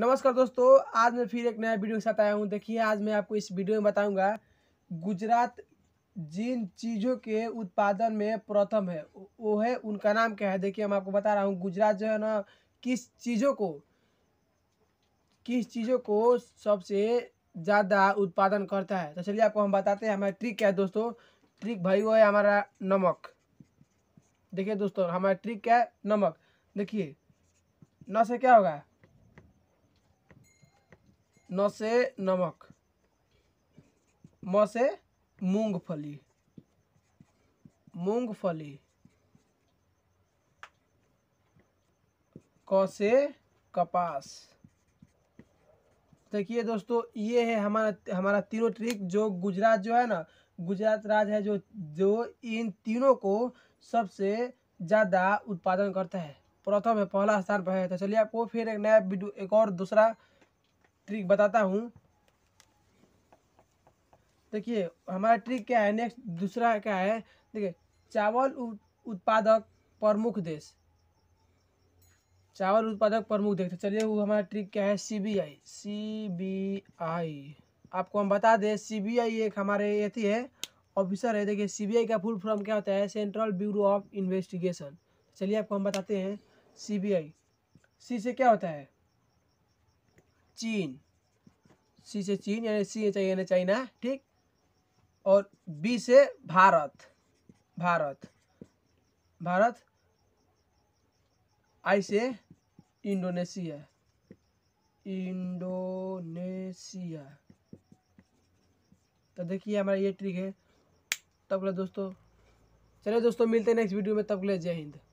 नमस्कार दोस्तों आज मैं फिर एक नया वीडियो के साथ आया हूँ देखिए आज मैं आपको इस वीडियो में बताऊँगा गुजरात जिन चीज़ों के उत्पादन में प्रथम है वो है उनका नाम क्या है देखिए हम आपको बता रहा हूँ गुजरात जो है ना किस चीज़ों को किस चीज़ों को सबसे ज़्यादा उत्पादन करता है तो चलिए आपको हम बताते हैं हमारा ट्रिक क्या है दोस्तों ट्रिक भाई वो है हमारा नमक देखिए दोस्तों हमारा ट्रिक क्या है नमक देखिए न से क्या होगा न से नमक म से मूंगफली मूंगफली क से कपास देखिए दोस्तों ये है हमारा हमारा तीनों ट्रिक जो गुजरात जो है ना गुजरात राज्य है जो जो इन तीनों को सबसे ज़्यादा उत्पादन करता है प्रथम है पहला स्थान पर है तो चलिए आपको फिर एक नया वीडियो एक और दूसरा ट्रिक बताता हूँ देखिए हमारा ट्रिक क्या है नेक्स्ट दूसरा क्या है देखिए चावल उत्पादक प्रमुख देश चावल उत्पादक प्रमुख देश तो चलिए वो हमारा ट्रिक क्या है सीबीआई सीबीआई आपको हम बता दें सीबीआई एक हमारे थी है ऑफिसर है देखिए सीबीआई का फुल फॉर्म क्या होता है सेंट्रल ब्यूरो ऑफ इन्वेस्टिगेशन चलिए आपको हम बताते हैं आई सी से क्या होता है चीन सी से चीन यानी C H I N China ठीक और बी से भारत भारत भारत आई से इंडोनेशिया इंडोनेशिया तो देखिए हमारा ये ट्रिक है तब बोला दोस्तों चलिए दोस्तों मिलते हैं नेक्स्ट वीडियो में तब तो जय हिंद